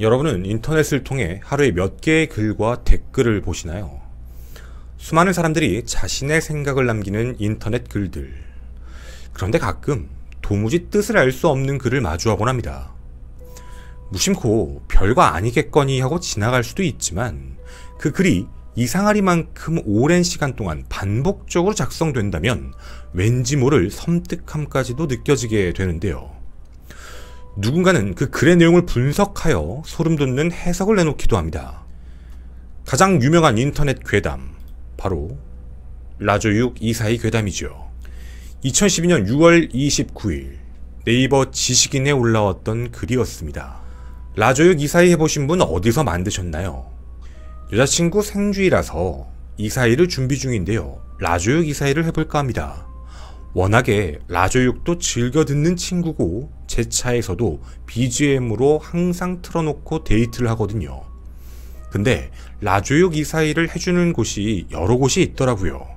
여러분은 인터넷을 통해 하루에 몇 개의 글과 댓글을 보시나요? 수많은 사람들이 자신의 생각을 남기는 인터넷 글들. 그런데 가끔 도무지 뜻을 알 수 없는 글을 마주하곤 합니다. 무심코 별거 아니겠거니 하고 지나갈 수도 있지만 그 글이 이상하리만큼 오랜 시간 동안 반복적으로 작성된다면 왠지 모를 섬뜩함까지도 느껴지게 되는데요. 누군가는 그 글의 내용을 분석하여 소름 돋는 해석을 내놓기도 합니다. 가장 유명한 인터넷 괴담, 바로 라조육 이사의 괴담이죠. 2012년 6월 29일 네이버 지식인에 올라왔던 글이었습니다. 라조육 이사이 해보신 분 어디서 만드셨나요? 여자친구 생주이라서 이사이를 준비 중인데요. 라조육 이사이를 해볼까 합니다. 워낙에 라조육도 즐겨 듣는 친구고 제 차에서도 BGM으로 항상 틀어놓고 데이트를 하거든요. 근데 라조육 이사일을 해주는 곳이 여러 곳이 있더라고요.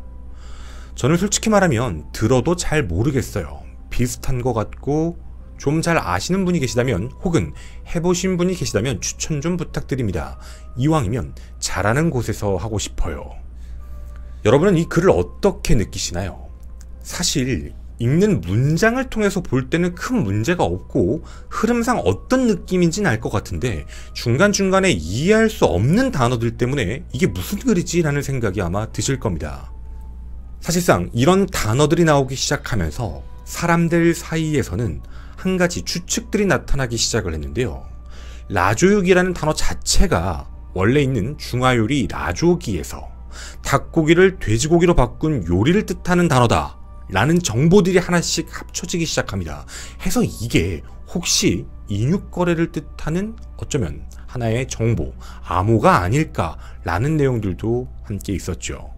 저는 솔직히 말하면 들어도 잘 모르겠어요. 비슷한 것 같고 좀 잘 아시는 분이 계시다면 혹은 해보신 분이 계시다면 추천 좀 부탁드립니다. 이왕이면 잘하는 곳에서 하고 싶어요. 여러분은 이 글을 어떻게 느끼시나요? 사실 읽는 문장을 통해서 볼 때는 큰 문제가 없고 흐름상 어떤 느낌인지는 알 것 같은데 중간중간에 이해할 수 없는 단어들 때문에 이게 무슨 글이지? 라는 생각이 아마 드실 겁니다. 사실상 이런 단어들이 나오기 시작하면서 사람들 사이에서는 한 가지 추측들이 나타나기 시작을 했는데요. 라조육이라는 단어 자체가 원래 있는 중화요리 라조기에서 닭고기를 돼지고기로 바꾼 요리를 뜻하는 단어다 라는 정보들이 하나씩 합쳐지기 시작합니다. 해서 이게 혹시 인육거래를 뜻하는 어쩌면 하나의 정보, 암호가 아닐까라는 내용들도 함께 있었죠.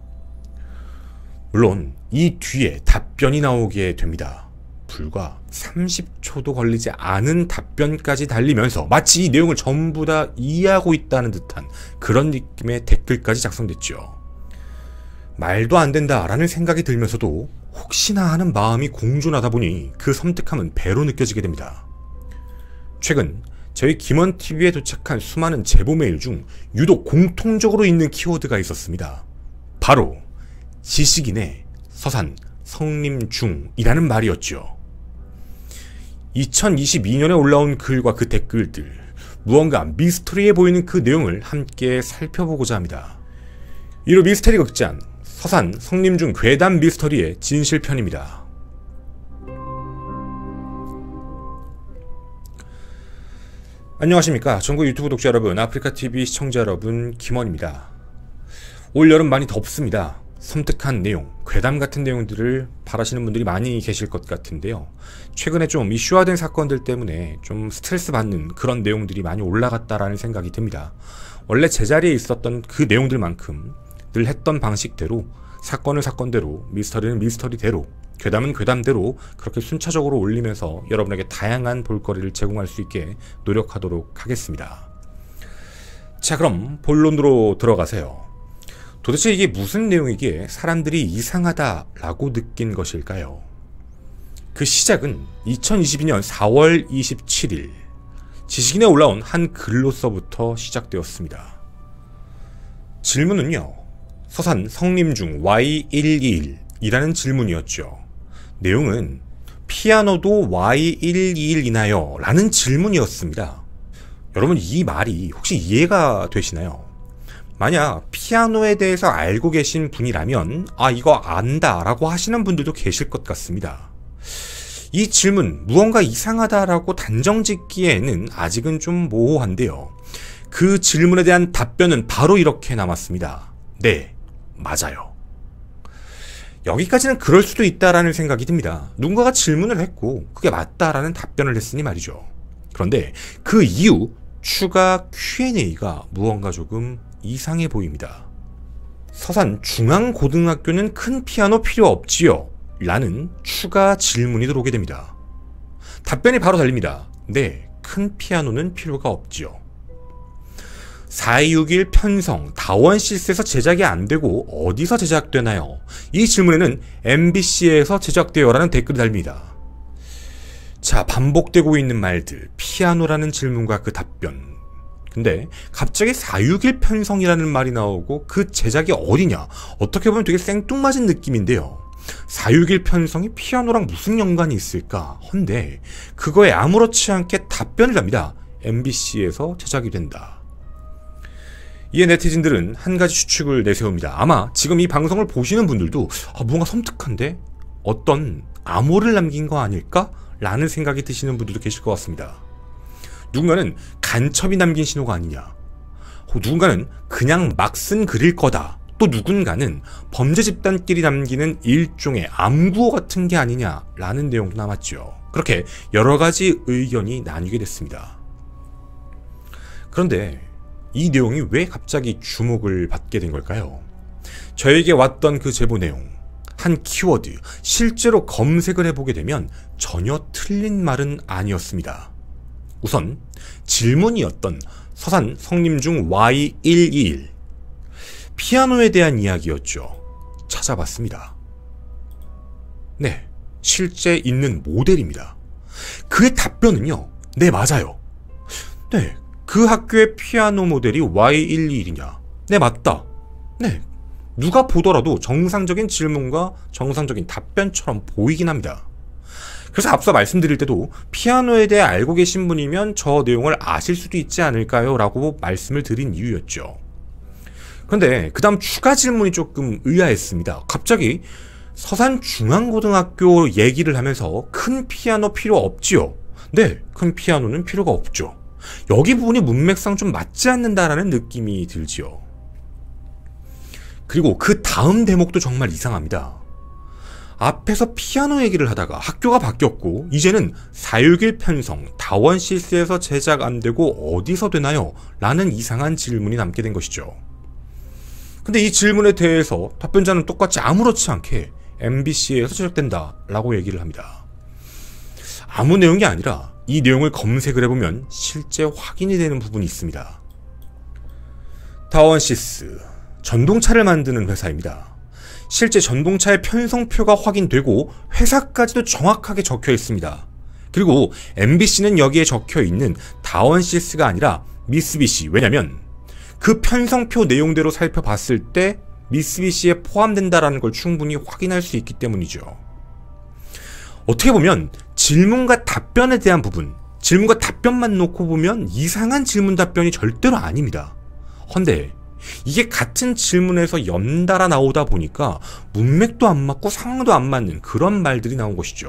물론 이 뒤에 답변이 나오게 됩니다. 불과 30초도 걸리지 않은 답변까지 달리면서 마치 이 내용을 전부 다 이해하고 있다는 듯한 그런 느낌의 댓글까지 작성됐죠. 말도 안 된다라는 생각이 들면서도 혹시나 하는 마음이 공존하다 보니 그 섬뜩함은 배로 느껴지게 됩니다. 최근 저희 김원TV에 도착한 수많은 제보 메일 중 유독 공통적으로 있는 키워드가 있었습니다. 바로 지식인의 서산 성림 중이라는 말이었죠. 2022년에 올라온 글과 그 댓글들, 무언가 미스터리해 보이는 그 내용을 함께 살펴보고자 합니다. 이로 미스터리 극장 서산 성림중 괴담 미스터리의 진실편입니다. 안녕하십니까 전국 유튜브 독자 여러분 아프리카TV 시청자 여러분 김원입니다. 올 여름 많이 덥습니다. 섬뜩한 내용, 괴담 같은 내용들을 바라시는 분들이 많이 계실 것 같은데요. 최근에 좀 이슈화된 사건들 때문에 좀 스트레스 받는 그런 내용들이 많이 올라갔다라는 생각이 듭니다. 원래 제자리에 있었던 그 내용들만큼 늘 했던 방식대로 사건을 사건대로 미스터리는 미스터리대로 괴담은 괴담대로 그렇게 순차적으로 올리면서 여러분에게 다양한 볼거리를 제공할 수 있게 노력하도록 하겠습니다. 자 그럼 본론으로 들어가세요. 도대체 이게 무슨 내용이기에 사람들이 이상하다라고 느낀 것일까요? 그 시작은 2022년 4월 27일 지식인에 올라온 한 글로서부터 시작되었습니다. 질문은요. 서산 성림중 Y121이라는 질문이었죠. 내용은 피아노도 Y121이나요? 라는 질문이었습니다. 여러분 이 말이 혹시 이해가 되시나요? 만약 피아노에 대해서 알고 계신 분이라면 아 이거 안다 라고 하시는 분들도 계실 것 같습니다. 이 질문 무언가 이상하다라고 단정짓기에는 아직은 좀 모호한데요. 그 질문에 대한 답변은 바로 이렇게 남았습니다. 네, 맞아요. 여기까지는 그럴 수도 있다라는 생각이 듭니다. 누군가가 질문을 했고 그게 맞다라는 답변을 했으니 말이죠. 그런데 그 이후 추가 Q&A가 무언가 조금 이상해 보입니다. 서산 중앙고등학교는 큰 피아노 필요 없지요? 라는 추가 질문이 들어오게 됩니다. 답변이 바로 달립니다. 네, 큰 피아노는 필요가 없지요. 4261 편성 다원시스에서 제작이 안되고 어디서 제작되나요? 이 질문에는 MBC에서 제작되어 라는 댓글이 달립니다. 자 반복되고 있는 말들 피아노라는 질문과 그 답변 근데 갑자기 461 편성이라는 말이 나오고 그 제작이 어디냐 어떻게 보면 되게 생뚱맞은 느낌인데요. 461 편성이 피아노랑 무슨 연관이 있을까 헌데 그거에 아무렇지 않게 답변을 합니다. MBC에서 제작이 된다. 이에 네티즌들은 한 가지 추측을 내세웁니다. 아마 지금 이 방송을 보시는 분들도 아, 뭔가 섬뜩한데 어떤 암호를 남긴 거 아닐까? 라는 생각이 드시는 분들도 계실 것 같습니다. 누군가는 간첩이 남긴 신호가 아니냐. 누군가는 그냥 막 쓴 글일 거다. 또 누군가는 범죄 집단끼리 남기는 일종의 암구호 같은 게 아니냐라는 내용도 남았죠. 그렇게 여러 가지 의견이 나뉘게 됐습니다. 그런데 이 내용이 왜 갑자기 주목을 받게 된 걸까요? 저에게 왔던 그 제보 내용, 한 키워드, 실제로 검색을 해보게 되면 전혀 틀린 말은 아니었습니다. 우선 질문이었던 서산 성림중 Y121 피아노에 대한 이야기였죠. 찾아봤습니다. 네, 실제 있는 모델입니다. 그의 답변은요. 네, 맞아요. 네, 그 학교의 피아노 모델이 Y121이냐? 네, 맞다. 네. 누가 보더라도 정상적인 질문과 정상적인 답변처럼 보이긴 합니다. 그래서 앞서 말씀드릴 때도 피아노에 대해 알고 계신 분이면 저 내용을 아실 수도 있지 않을까요? 라고 말씀을 드린 이유였죠. 그런데 그 다음 추가 질문이 조금 의아했습니다. 갑자기 서산중앙고등학교 얘기를 하면서 큰 피아노 필요 없지요? 네, 큰 피아노는 필요가 없죠. 여기 부분이 문맥상 좀 맞지 않는다라는 느낌이 들지요. 그리고 그 다음 대목도 정말 이상합니다. 앞에서 피아노 얘기를 하다가 학교가 바뀌었고 이제는 사육일 편성, 다원 실스에서 제작 안 되고 어디서 되나요? 라는 이상한 질문이 남게 된 것이죠. 근데 이 질문에 대해서 답변자는 똑같이 아무렇지 않게 MBC에서 제작된다 라고 얘기를 합니다. 아무 내용이 아니라 이 내용을 검색을 해보면 실제 확인이 되는 부분이 있습니다. 타원시스, 전동차를 만드는 회사입니다. 실제 전동차의 편성표가 확인되고 회사까지도 정확하게 적혀 있습니다. 그리고 MBC는 여기에 적혀 있는 다원시스가 아니라 미쓰비시. 왜냐면 그 편성표 내용대로 살펴봤을 때 미쓰비시에 포함된다라는 걸 충분히 확인할 수 있기 때문이죠. 어떻게 보면 질문과 답변에 대한 부분, 질문과 답변만 놓고 보면 이상한 질문 답변이 절대로 아닙니다. 헌데 이게 같은 질문에서 연달아 나오다 보니까 문맥도 안 맞고 상황도 안 맞는 그런 말들이 나온 것이죠.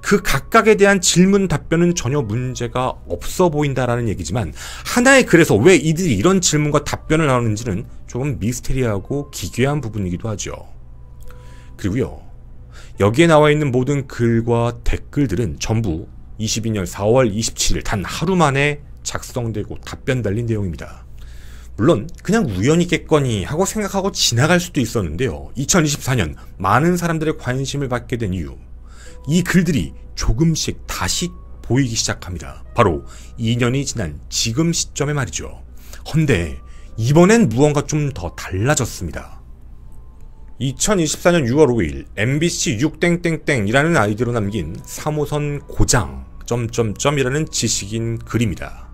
그 각각에 대한 질문 답변은 전혀 문제가 없어 보인다라는 얘기지만 하나의 그래서 왜 이들이 이런 질문과 답변을 나누는지는 조금 미스테리하고 기괴한 부분이기도 하죠. 그리고요. 여기에 나와 있는 모든 글과 댓글들은 전부 22년 4월 27일 단 하루 만에 작성되고 답변 달린 내용입니다. 물론 그냥 우연히깼거니 하고 생각하고 지나갈 수도 있었는데요. 2024년 많은 사람들의 관심을 받게 된 이유. 이 글들이 조금씩 다시 보이기 시작합니다. 바로 2년이 지난 지금 시점에 말이죠. 헌데 이번엔 무언가 좀 더 달라졌습니다. 2024년 6월 5일 MBC 6땡땡땡이라는 아이디로 남긴 3호선 고장 점점점이라는 지식인 글입니다.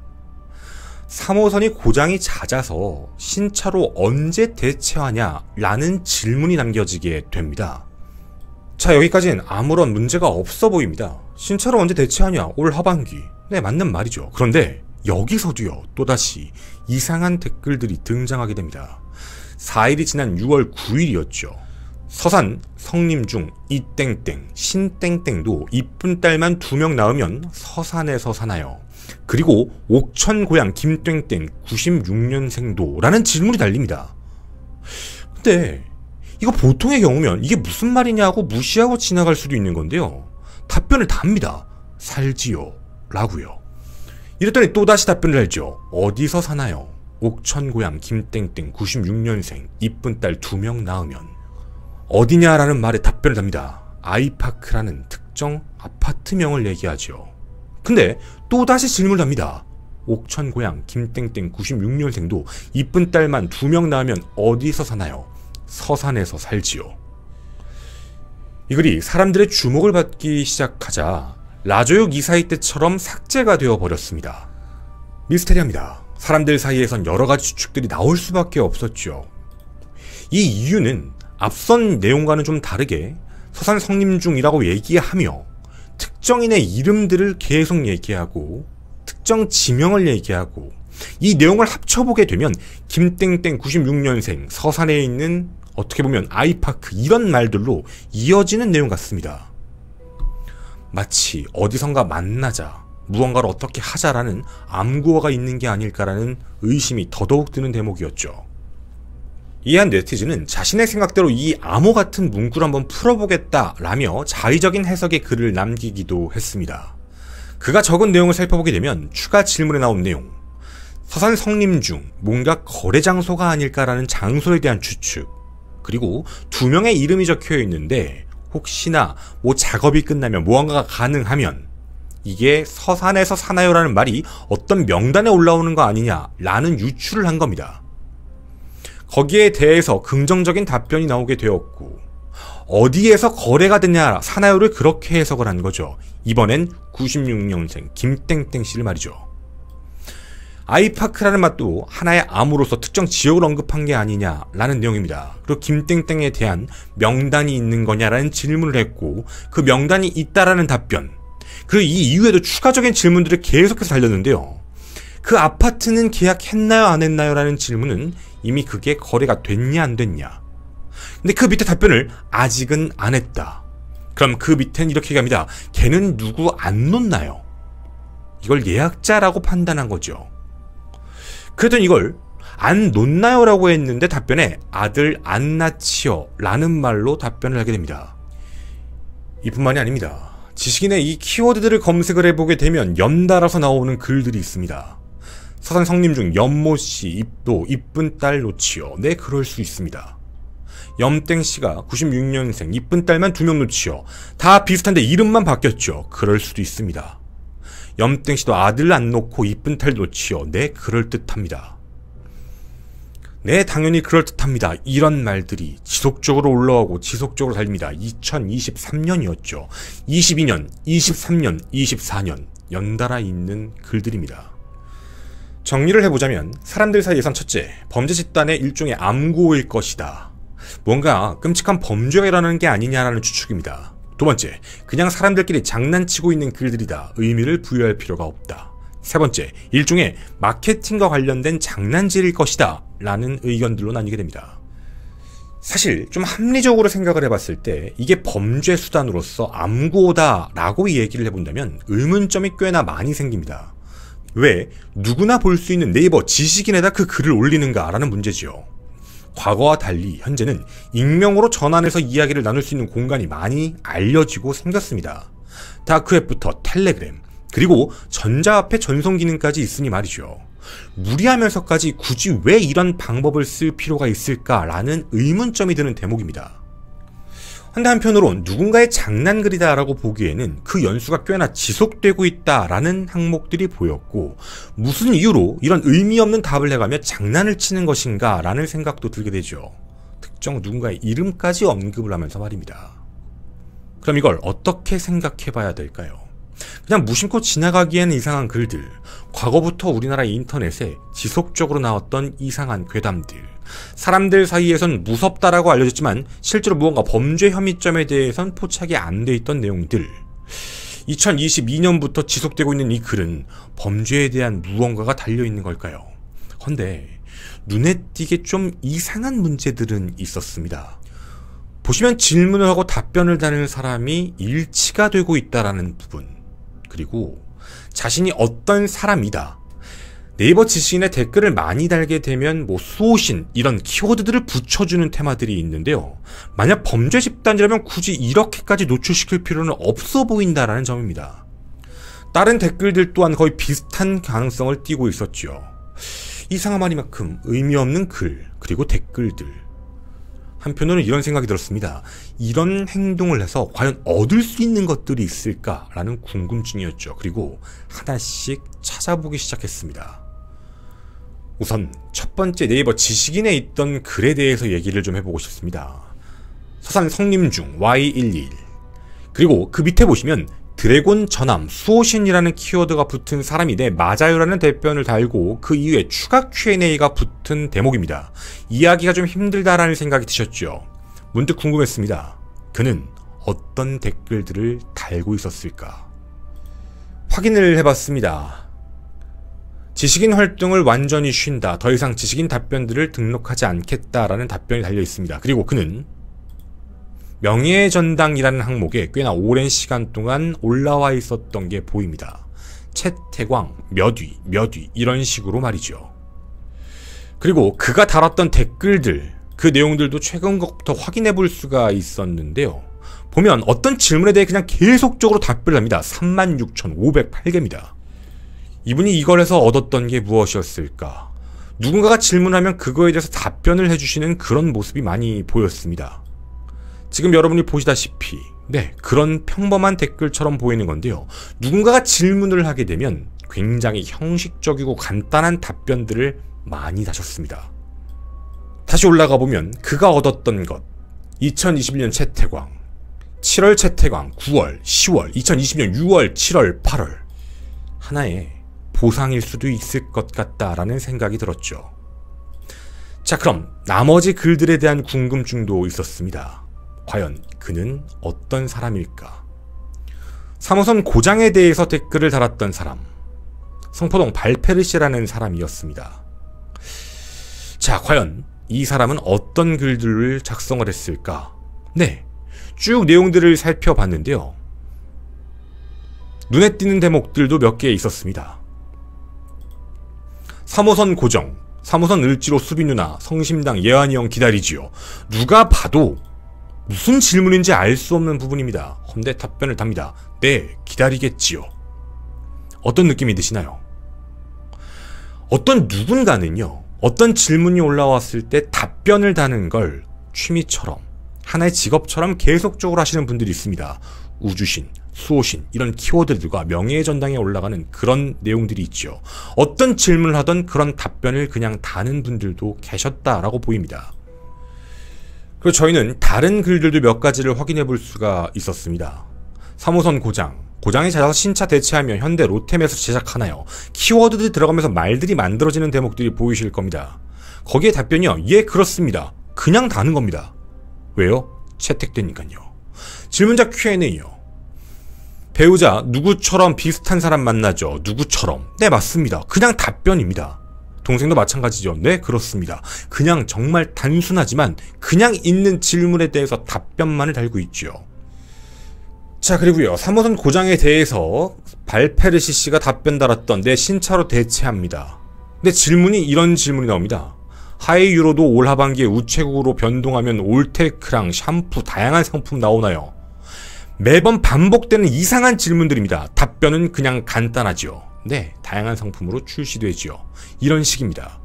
3호선이 고장이 잦아서 신차로 언제 대체하냐라는 질문이 남겨지게 됩니다. 자 여기까진 아무런 문제가 없어 보입니다. 신차로 언제 대체하냐 올 하반기 네 맞는 말이죠. 그런데 여기서도요 또다시 이상한 댓글들이 등장하게 됩니다. 4일이 지난 6월 9일이었죠. 서산 성림중 이땡땡 신땡땡도 이쁜 딸만 두 명 낳으면 서산에서 사나요? 그리고 옥천 고향 김땡땡 96년생도라는 질문이 달립니다. 근데 이거 보통의 경우면 이게 무슨 말이냐고 무시하고 지나갈 수도 있는 건데요. 답변을 답니다. 살지요. 라고요. 이랬더니 또다시 답변을 했죠. 어디서 사나요? 옥천고향 김땡땡 96년생 이쁜 딸 두명 낳으면 어디냐라는 말에 답변을 합니다 아이파크라는 특정 아파트명을 얘기하지요. 근데 또다시 질문을 합니다. 옥천고향 김땡땡 96년생도 이쁜 딸만 두명 낳으면 어디서 사나요? 서산에서 살지요. 이 글이 사람들의 주목을 받기 시작하자 라조욕 이사이 때처럼 삭제가 되어 버렸습니다. 미스테리합니다. 사람들 사이에선 여러 가지 추측들이 나올 수밖에 없었죠. 이 이유는 앞선 내용과는 좀 다르게 서산 성림 중이라고 얘기하며 특정인의 이름들을 계속 얘기하고 특정 지명을 얘기하고 이 내용을 합쳐보게 되면 김땡땡 96년생 서산에 있는 어떻게 보면 아이파크 이런 말들로 이어지는 내용 같습니다. 마치 어디선가 만나자 무언가를 어떻게 하자라는 암구어가 있는 게 아닐까라는 의심이 더더욱 드는 대목이었죠. 이한 네티즌은 자신의 생각대로 이 암호 같은 문구를 한번 풀어보겠다라며 자의적인 해석의 글을 남기기도 했습니다. 그가 적은 내용을 살펴보게 되면 추가 질문에 나온 내용, 서산 성림 중 뭔가 거래 장소가 아닐까라는 장소에 대한 추측, 그리고 두 명의 이름이 적혀 있는데 혹시나 뭐 작업이 끝나면 무언가가 가능하면 이게 서산에서 사나요라는 말이 어떤 명단에 올라오는 거 아니냐라는 유추를 한 겁니다. 거기에 대해서 긍정적인 답변이 나오게 되었고 어디에서 거래가 되냐 사나요를 그렇게 해석을 한 거죠. 이번엔 96년생 김땡땡 씨를 말이죠. 아이파크라는 맛도 하나의 암으로서 특정 지역을 언급한 게 아니냐라는 내용입니다. 그리고 김땡땡에 대한 명단이 있는 거냐라는 질문을 했고 그 명단이 있다라는 답변 그이 이후에도 추가적인 질문들을 계속해서 달렸는데요. 그 아파트는 계약했나요 안 했나요 라는 질문은 이미 그게 거래가 됐냐 안 됐냐. 근데 그 밑에 답변을 아직은 안 했다. 그럼 그 밑엔 이렇게 갑니다. 걔는 누구 안 놓나요? 이걸 예약자라고 판단한 거죠. 그랬더니 이걸 안 놓나요? 라고 했는데 답변에 아들 안 낳지요 라는 말로 답변을 하게 됩니다. 이뿐만이 아닙니다. 지식인의 이 키워드들을 검색을 해보게 되면 연달아서 나오는 글들이 있습니다. 서산 성님 중염모씨 입도, 이쁜 딸 놓치어. 네, 그럴 수 있습니다. 염땡씨가 96년생, 이쁜 딸만 두 명 놓치어. 다 비슷한데 이름만 바뀌었죠. 그럴 수도 있습니다. 염땡씨도 아들 안 놓고 이쁜 딸 놓치어. 네, 그럴듯합니다. 네, 당연히 그럴듯합니다. 이런 말들이 지속적으로 올라오고 지속적으로 달립니다. 2023년이었죠. 22년, 23년, 24년 연달아 있는 글들입니다. 정리를 해보자면 사람들 사이에선 첫째, 범죄 집단의 일종의 암구일 것이다. 뭔가 끔찍한 범죄가일어나는게 아니냐라는 추측입니다. 두 번째, 그냥 사람들끼리 장난치고 있는 글들이다. 의미를 부여할 필요가 없다. 세 번째, 일종의 마케팅과 관련된 장난질일 것이다. 라는 의견들로 나뉘게 됩니다. 사실 좀 합리적으로 생각을 해봤을 때 이게 범죄 수단으로서 암구호다 라고 얘기를 해본다면 의문점이 꽤나 많이 생깁니다. 왜 누구나 볼 수 있는 네이버 지식인에다 그 글을 올리는가 라는 문제지요. 과거와 달리 현재는 익명으로 전환해서 이야기를 나눌 수 있는 공간이 많이 알려지고 생겼습니다. 다크웹부터 그 텔레그램, 그리고 전자 앞에 전송 기능까지 있으니 말이죠. 무리하면서까지 굳이 왜 이런 방법을 쓸 필요가 있을까라는 의문점이 드는 대목입니다. 한데 한편으론 누군가의 장난글이다라고 보기에는 그 연수가 꽤나 지속되고 있다라는 항목들이 보였고 무슨 이유로 이런 의미 없는 답을 해가며 장난을 치는 것인가라는 생각도 들게 되죠. 특정 누군가의 이름까지 언급을 하면서 말입니다. 그럼 이걸 어떻게 생각해봐야 될까요? 그냥 무심코 지나가기에는 이상한 글들, 과거부터 우리나라 인터넷에 지속적으로 나왔던 이상한 괴담들, 사람들 사이에선 무섭다라고 알려졌지만 실제로 무언가 범죄 혐의점에 대해선 포착이 안 돼 있던 내용들. 2022년부터 지속되고 있는 이 글은 범죄에 대한 무언가가 달려있는 걸까요? 헌데, 눈에 띄게 좀 이상한 문제들은 있었습니다. 보시면 질문을 하고 답변을 다는 사람이 일치가 되고 있다라는 부분. 그리고 자신이 어떤 사람이다. 네이버 지식인의 댓글을 많이 달게 되면 뭐 수호신 이런 키워드들을 붙여주는 테마들이 있는데요. 만약 범죄 집단이라면 굳이 이렇게까지 노출시킬 필요는 없어 보인다라는 점입니다. 다른 댓글들 또한 거의 비슷한 가능성을 띄고 있었지요. 이상한 말리만큼 의미 없는 글 그리고 댓글들 한편으로는 이런 생각이 들었습니다. 이런 행동을 해서 과연 얻을 수 있는 것들이 있을까라는 궁금증이었죠. 그리고 하나씩 찾아보기 시작했습니다. 우선 첫 번째 네이버 지식인에 있던 글에 대해서 얘기를 좀 해보고 싶습니다. 서산 성림중 Y121 그리고 그 밑에 보시면 드래곤 전함 수호신이라는 키워드가 붙은 사람이 내 맞아요라는 답변을 달고 그 이후에 추가 Q&A가 붙은 대목입니다. 이야기가 좀 힘들다라는 생각이 드셨죠? 문득 궁금했습니다. 그는 어떤 댓글들을 달고 있었을까? 확인을 해봤습니다. 지식인 활동을 완전히 쉰다. 더 이상 지식인 답변들을 등록하지 않겠다라는 답변이 달려 있습니다. 그리고 그는 명예의 전당이라는 항목에 꽤나 오랜 시간 동안 올라와 있었던 게 보입니다. 채태광, 몇위, 몇위 이런 식으로 말이죠. 그리고 그가 달았던 댓글들, 그 내용들도 최근 것부터 확인해 볼 수가 있었는데요. 보면 어떤 질문에 대해 그냥 계속적으로 답변을 합니다. 36,508개입니다. 이분이 이걸 해서 얻었던 게 무엇이었을까? 누군가가 질문하면 그거에 대해서 답변을 해주시는 그런 모습이 많이 보였습니다. 지금 여러분이 보시다시피 네 그런 평범한 댓글처럼 보이는 건데요. 누군가가 질문을 하게 되면 굉장히 형식적이고 간단한 답변들을 많이 다셨습니다. 다시 올라가 보면 그가 얻었던 것2 0 2 0년채택왕 7월 채택왕 9월 10월 2020년 6월 7월 8월 하나의 보상일 수도 있을 것 같다라는 생각이 들었죠. 자 그럼 나머지 글들에 대한 궁금증도 있었습니다. 과연 그는 어떤 사람일까? 3호선 고장에 대해서 댓글을 달았던 사람. 성포동 발페르시라는 사람이었습니다. 자, 과연 이 사람은 어떤 글들을 작성을 했을까? 네. 쭉 내용들을 살펴봤는데요. 눈에 띄는 대목들도 몇 개 있었습니다. 3호선 고정, 3호선 을지로 수비 누나, 성심당 예환이 형 기다리지요. 누가 봐도 무슨 질문인지 알 수 없는 부분입니다. 헌데 답변을 답니다. 네, 기다리겠지요. 어떤 느낌이 드시나요? 어떤 누군가는요, 어떤 질문이 올라왔을 때 답변을 다는 걸 취미처럼, 하나의 직업처럼 계속적으로 하시는 분들이 있습니다. 우주신, 수호신, 이런 키워드들과 명예의 전당에 올라가는 그런 내용들이 있죠. 어떤 질문을 하던 그런 답변을 그냥 다는 분들도 계셨다라고 보입니다. 그리고 저희는 다른 글들도 몇 가지를 확인해 볼 수가 있었습니다. 3호선 고장, 고장이 잦아서 신차 대체하며 현대 로템에서 제작하나요? 키워드들이 들어가면서 말들이 만들어지는 대목들이 보이실 겁니다. 거기에 답변이요. 예, 그렇습니다. 그냥 다는 겁니다. 왜요? 채택되니까요. 질문자 Q&A요. 배우자 누구처럼 비슷한 사람 만나죠. 누구처럼. 네, 맞습니다. 그냥 답변입니다. 동생도 마찬가지죠. 네, 그렇습니다. 그냥 정말 단순하지만 그냥 있는 질문에 대해서 답변만을 달고 있죠. 자, 그리고요. 3호선 고장에 대해서 발페르시 씨가 답변 달았던 내 신차로 대체합니다. 근데 질문이 이런 질문이 나옵니다. 하이 유로도 올 하반기에 우체국으로 변동하면 올테크랑 샴푸 다양한 상품 나오나요? 매번 반복되는 이상한 질문들입니다. 답변은 그냥 간단하죠 네, 다양한 상품으로 출시되지요. 이런 식입니다.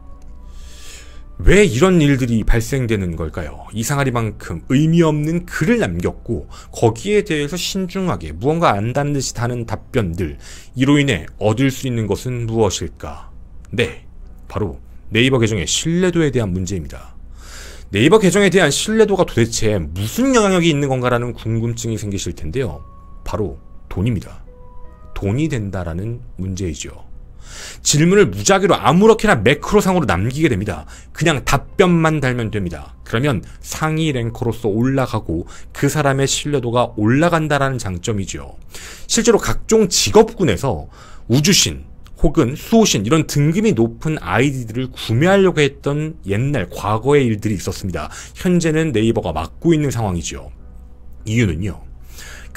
왜 이런 일들이 발생되는 걸까요? 이상하리만큼 의미 없는 글을 남겼고 거기에 대해서 신중하게 무언가 안다는 듯이 다는 답변들 이로 인해 얻을 수 있는 것은 무엇일까? 네, 바로 네이버 계정의 신뢰도에 대한 문제입니다. 네이버 계정에 대한 신뢰도가 도대체 무슨 영향력이 있는 건가라는 궁금증이 생기실 텐데요. 바로 돈입니다. 돈이 된다라는 문제이죠. 질문을 무작위로 아무렇게나 매크로상으로 남기게 됩니다. 그냥 답변만 달면 됩니다. 그러면 상위 랭커로서 올라가고 그 사람의 신뢰도가 올라간다라는 장점이죠. 실제로 각종 직업군에서 우주신 혹은 수호신 이런 등급이 높은 아이디들을 구매하려고 했던 옛날 과거의 일들이 있었습니다. 현재는 네이버가 막고 있는 상황이죠. 이유는요.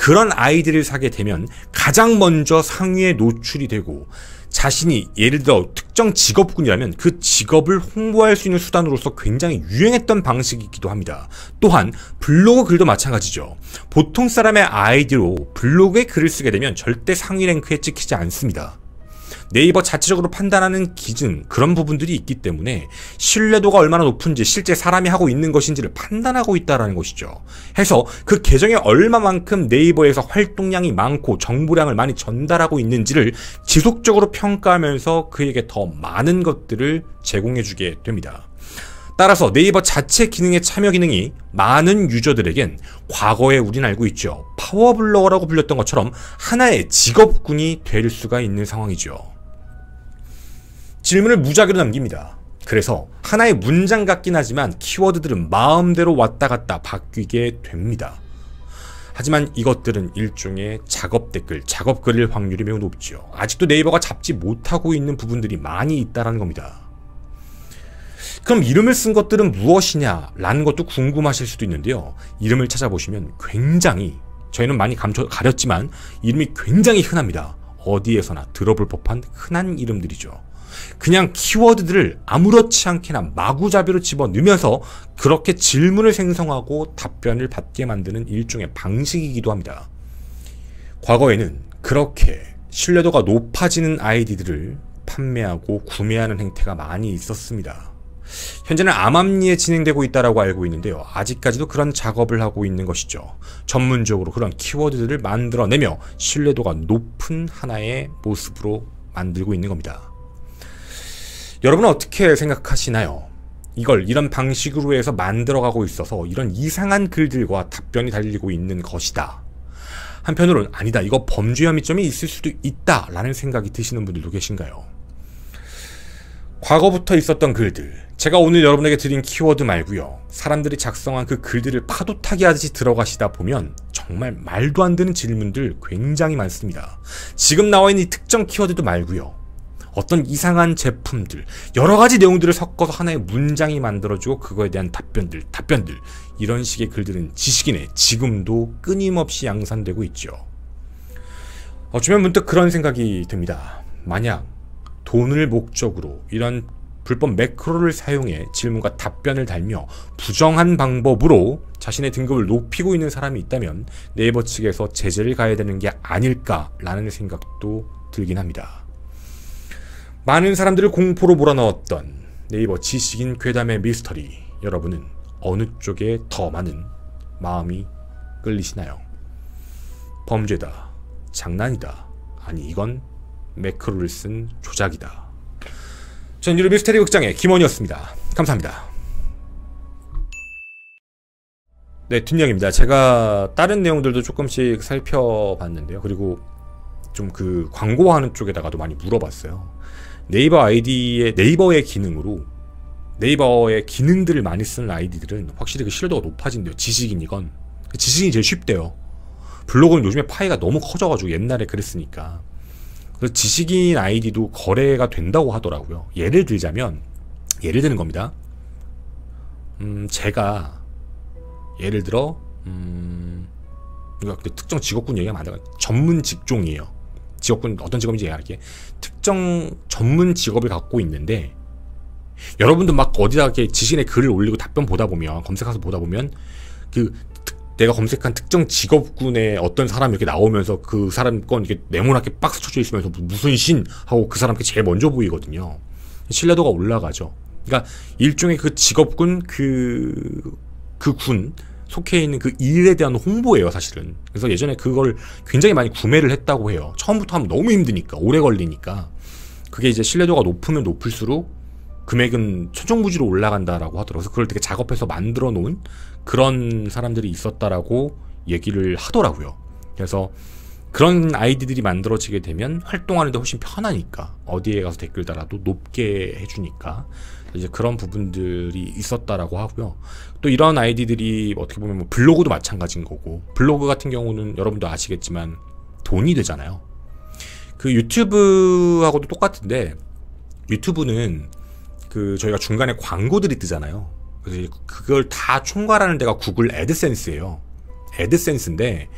그런 아이들을 사게 되면 가장 먼저 상위에 노출이 되고 자신이 예를 들어 특정 직업군이라면 그 직업을 홍보할 수 있는 수단으로서 굉장히 유행했던 방식이기도 합니다. 또한 블로그 글도 마찬가지죠. 보통 사람의 아이디로 블로그에 글을 쓰게 되면 절대 상위 랭크에 찍히지 않습니다. 네이버 자체적으로 판단하는 기준 그런 부분들이 있기 때문에 신뢰도가 얼마나 높은지 실제 사람이 하고 있는 것인지를 판단하고 있다라는 것이죠. 해서 그 계정에 얼마만큼 네이버에서 활동량이 많고 정보량을 많이 전달하고 있는지를 지속적으로 평가하면서 그에게 더 많은 것들을 제공해주게 됩니다. 따라서 네이버 자체 기능의 참여 기능이 많은 유저들에겐 과거에 우린 알고 있죠. 파워블로거라고 불렸던 것처럼 하나의 직업군이 될 수가 있는 상황이죠. 질문을 무작위로 남깁니다. 그래서 하나의 문장 같긴 하지만 키워드들은 마음대로 왔다 갔다 바뀌게 됩니다. 하지만 이것들은 일종의 작업 댓글, 작업 글일 확률이 매우 높죠 아직도 네이버가 잡지 못하고 있는 부분들이 많이 있다라는 겁니다. 그럼 이름을 쓴 것들은 무엇이냐라는 것도 궁금하실 수도 있는데요. 이름을 찾아보시면 굉장히 저희는 많이 감춰, 가렸지만 이름이 굉장히 흔합니다. 어디에서나 들어볼 법한 흔한 이름들이죠. 그냥 키워드들을 아무렇지 않게나 마구잡이로 집어넣으면서 그렇게 질문을 생성하고 답변을 받게 만드는 일종의 방식이기도 합니다. 과거에는 그렇게 신뢰도가 높아지는 아이디들을 판매하고 구매하는 행태가 많이 있었습니다. 현재는 암암리에 진행되고 있다라고 알고 있는데요. 아직까지도 그런 작업을 하고 있는 것이죠. 전문적으로 그런 키워드들을 만들어내며 신뢰도가 높은 하나의 모습으로 만들고 있는 겁니다. 여러분은 어떻게 생각하시나요? 이걸 이런 방식으로 해서 만들어가고 있어서 이런 이상한 글들과 답변이 달리고 있는 것이다. 한편으론 아니다 이거 범죄 혐의점이 있을 수도 있다 라는 생각이 드시는 분들도 계신가요? 과거부터 있었던 글들 제가 오늘 여러분에게 드린 키워드 말고요 사람들이 작성한 그 글들을 파도 타기 하듯이 들어가시다 보면 정말 말도 안 되는 질문들 굉장히 많습니다 지금 나와 있는 이 특정 키워드도 말고요 어떤 이상한 제품들, 여러 가지 내용들을 섞어서 하나의 문장이 만들어지고 그거에 대한 답변들, 답변들 이런 식의 글들은 지식인의 지금도 끊임없이 양산되고 있죠. 어쩌면 문득 그런 생각이 듭니다. 만약 돈을 목적으로 이런 불법 매크로를 사용해 질문과 답변을 달며 부정한 방법으로 자신의 등급을 높이고 있는 사람이 있다면 네이버 측에서 제재를 가야 되는 게 아닐까라는 생각도 들긴 합니다. 많은 사람들을 공포로 몰아넣었던 네이버 지식인 괴담의 미스터리 여러분은 어느 쪽에 더 많은 마음이 끌리시나요? 범죄다. 장난이다. 아니 이건 매크로를 쓴 조작이다. 전유료 미스테리 극장의 김원이었습니다. 감사합니다. 네, 뒷이입니다 제가 다른 내용들도 조금씩 살펴봤는데요. 그리고 좀 그 광고하는 쪽에다가도 많이 물어봤어요. 네이버 아이디의 네이버의 기능으로 네이버의 기능들을 많이 쓰는 아이디들은 확실히 그실도가 높아진대요. 그 지식인이건. 지식이 제일 쉽대요. 블로그는 요즘에 파이가 너무 커져가지고 옛날에 그랬으니까. 그래서 지식인 아이디도 거래가 된다고 하더라고요. 예를 들자면, 예를 드는 겁니다. 음, 제가, 예를 들어, 음, 그러니 특정 직업군 얘기하면 안 되고, 전문 직종이에요. 직업군 어떤 직업인지 이야기할게 특정 전문 직업을 갖고 있는데 여러분도 막 어디다 이렇게 지신의 글을 올리고 답변 보다 보면 검색해서 보다 보면 그 내가 검색한 특정 직업군의 어떤 사람이 이렇게 나오면서 그 사람 건 이렇게 네모나게 박스 쳐져 있으면서 무슨 신 하고 그 사람께 제일 먼저 보이거든요. 신뢰도가 올라가죠. 그러니까 일종의 그 직업군 그그군 속해 있는 그 일에 대한 홍보예요, 사실은. 그래서 예전에 그걸 굉장히 많이 구매를 했다고 해요. 처음부터 하면 너무 힘드니까, 오래 걸리니까. 그게 이제 신뢰도가 높으면 높을수록 금액은 천정부지로 올라간다라고 하더라고요. 그 그걸 되게 작업해서 만들어 놓은 그런 사람들이 있었다라고 얘기를 하더라고요. 그래서 그런 아이디들이 만들어지게 되면 활동하는데 훨씬 편하니까 어디에 가서 댓글 달아도 높게 해주니까 이제 그런 부분들이 있었다라고 하고요. 또 이런 아이디들이 어떻게 보면 뭐 블로그도 마찬가지인 거고 블로그 같은 경우는 여러분도 아시겠지만 돈이 되잖아요. 그 유튜브하고도 똑같은데 유튜브는 그 저희가 중간에 광고들이 뜨잖아요. 그래서 그걸 다 총괄하는 데가 구글 애드센스예요. 애드센스인데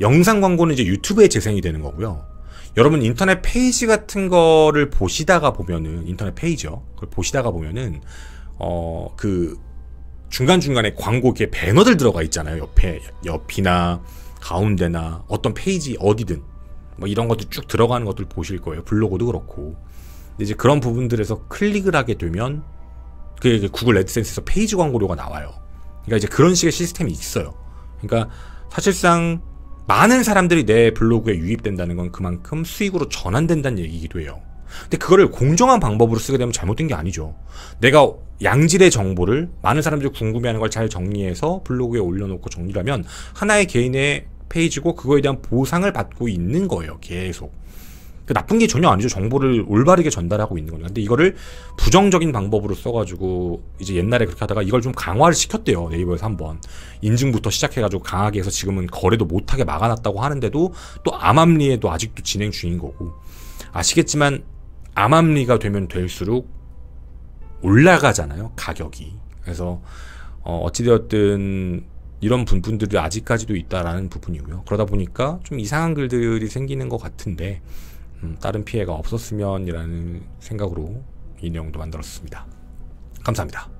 영상 광고는 이제 유튜브에 재생이 되는 거고요. 여러분 인터넷 페이지 같은 거를 보시다가 보면은 인터넷 페이지요. 그걸 보시다가 보면은 어 그 중간 중간에 광고 이렇게 배너들 들어가 있잖아요. 옆에 옆이나 가운데나 어떤 페이지 어디든 뭐 이런 것도 쭉 들어가는 것들 보실 거예요. 블로그도 그렇고. 근데 이제 그런 부분들에서 클릭을 하게 되면 그게 구글 레드센스에서 페이지 광고료가 나와요. 그러니까 이제 그런 식의 시스템이 있어요. 그러니까 사실상 많은 사람들이 내 블로그에 유입된다는 건 그만큼 수익으로 전환된다는 얘기이기도 해요. 근데 그거를 공정한 방법으로 쓰게 되면 잘못된 게 아니죠. 내가 양질의 정보를 많은 사람들이 궁금해하는 걸 잘 정리해서 블로그에 올려놓고 정리하면 하나의 개인의 페이지고 그거에 대한 보상을 받고 있는 거예요. 계속. 그 나쁜 게 전혀 아니죠. 정보를 올바르게 전달하고 있는 거니까. 근데 이거를 부정적인 방법으로 써가지고 이제 옛날에 그렇게 하다가 이걸 좀 강화를 시켰대요. 네이버에서 한번 인증부터 시작해가지고 강하게 해서 지금은 거래도 못하게 막아놨다고 하는데도 또 암암리에도 아직도 진행 중인 거고 아시겠지만 암암리가 되면 될수록 올라가잖아요. 가격이. 그래서 어, 어찌되었든 이런 분분들이 아직까지도 있다라는 부분이고요. 그러다 보니까 좀 이상한 글들이 생기는 것 같은데 음, 다른 피해가 없었으면이라는 생각으로 인형도 만들었습니다. 감사합니다.